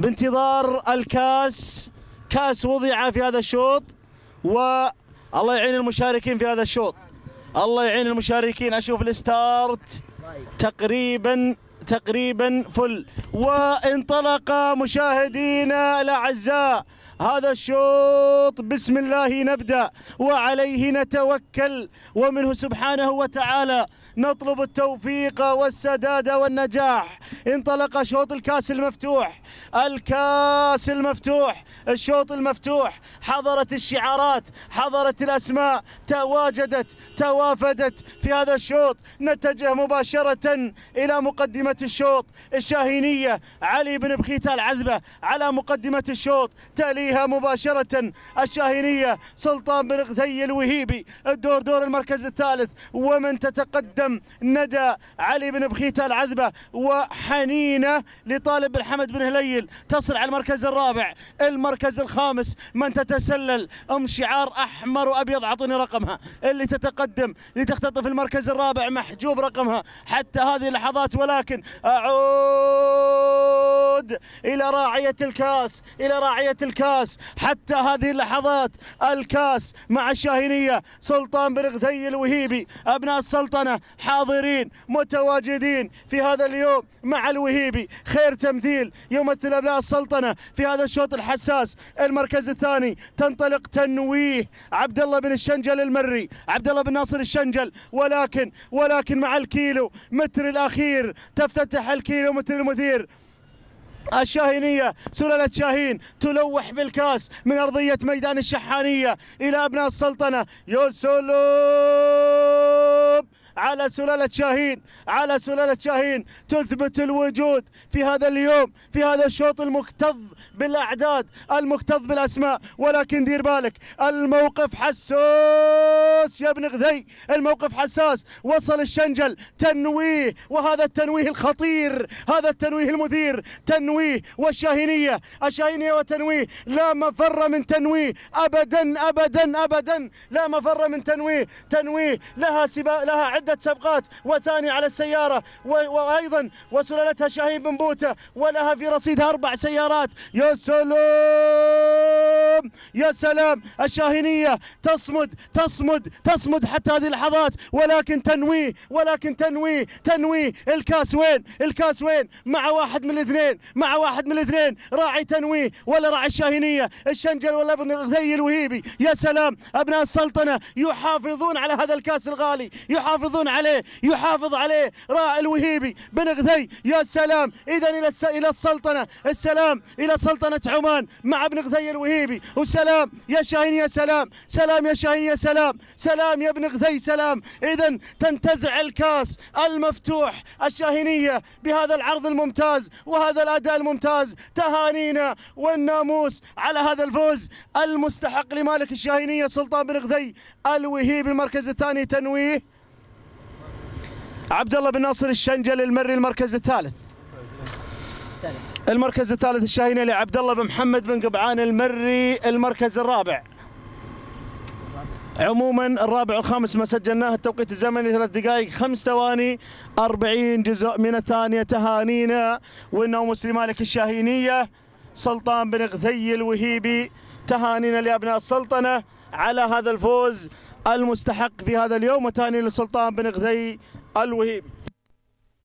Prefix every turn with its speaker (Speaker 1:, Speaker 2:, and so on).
Speaker 1: بانتظار الكاس كاس وضع في هذا الشوط و الله يعين المشاركين في هذا الشوط الله يعين المشاركين اشوف الستارت تقريبا تقريبا فل وانطلق مشاهدينا الاعزاء هذا الشوط بسم الله نبدأ وعليه نتوكل ومنه سبحانه وتعالى نطلب التوفيق والسداد والنجاح انطلق شوط الكاس المفتوح الكاس المفتوح الشوط المفتوح حضرت الشعارات حضرت الأسماء تواجدت توافدت في هذا الشوط نتجه مباشرة إلى مقدمة الشوط الشاهينية علي بن بخيت العذبة على مقدمة الشوط تالي فيها مباشرة الشاهينية سلطان بن غثي الوهيبي الدور دور المركز الثالث ومن تتقدم ندى علي بن بخيتة العذبة وحنينة لطالب بن حمد بن هليل تصل على المركز الرابع المركز الخامس من تتسلل ام شعار احمر وابيض اعطوني رقمها اللي تتقدم لتختطف المركز الرابع محجوب رقمها حتى هذه اللحظات ولكن اعود إلى راعية الكاس إلى راعية الكاس حتى هذه اللحظات الكاس مع الشاهينية سلطان بن غثي الوهيبي أبناء السلطنة حاضرين متواجدين في هذا اليوم مع الوهيبي خير تمثيل يمثل أبناء السلطنة في هذا الشوط الحساس المركز الثاني تنطلق تنويه عبد الله بن الشنجل المري عبد الله بن ناصر الشنجل ولكن ولكن مع الكيلو متر الأخير تفتتح الكيلو متر المثير الشاهينية سلالة شاهين تلوح بالكاس من أرضية ميدان الشحانية إلى أبناء السلطنة يسلوب على سلالة شاهين على سلالة شاهين تثبت الوجود في هذا اليوم في هذا الشوط المكتظ بالأعداد المكتظ بالأسماء ولكن دير بالك الموقف حسون حساس يا ابن غذي الموقف حساس وصل الشنجل تنويه وهذا التنويه الخطير هذا التنويه المثير تنويه والشاهينية الشاهينية وتنويه لا مفر من تنويه أبدا أبدا أبدا لا مفر من تنويه تنويه لها سباق لها عدة سبقات وثاني على السيارة وأيضا وسلالتها شاهين بن بوتة ولها في رصيدها أربع سيارات يا سلام يا سلام الشاهينية تصمد تصمد تصمد حتى هذه اللحظات ولكن تنوي ولكن تنوي تنوي الكاس وين الكاس وين مع واحد من الاثنين مع واحد من الاثنين راعي تنوي ولا راعي الشاهينيه الشنجر ولا ابن غذي الوهيبي يا سلام ابناء السلطنه يحافظون على هذا الكاس الغالي يحافظون عليه يحافظ عليه راعي الوهيبي بن غذي يا سلام اذا الى الى السلطنه السلام الى سلطنه عمان مع ابن غذي الوهيبي وسلام يا شاهين يا سلام سلام يا شاهين يا سلام سلام يا ابن غثي سلام إذا تنتزع الكاس المفتوح الشاهينية بهذا العرض الممتاز وهذا الأداء الممتاز تهانينا والناموس على هذا الفوز المستحق لمالك الشاهينية سلطان بن غثي الوهيب المركز الثاني تنويه عبد الله بن ناصر الشنجل المري المركز الثالث المركز الثالث الشاهينيه لعبد الله بن محمد بن قبعان المري المركز الرابع عموما الرابع والخامس ما سجلناه التوقيت الزمني ثلاث دقائق خمس ثواني 40 جزء من الثانيه تهانينا وانه مسلم مالك الشاهينيه سلطان بن غثي الوهيبي تهانينا لابناء السلطنه على هذا الفوز المستحق في هذا اليوم وتهانينا لسلطان بن غذي الوهيبي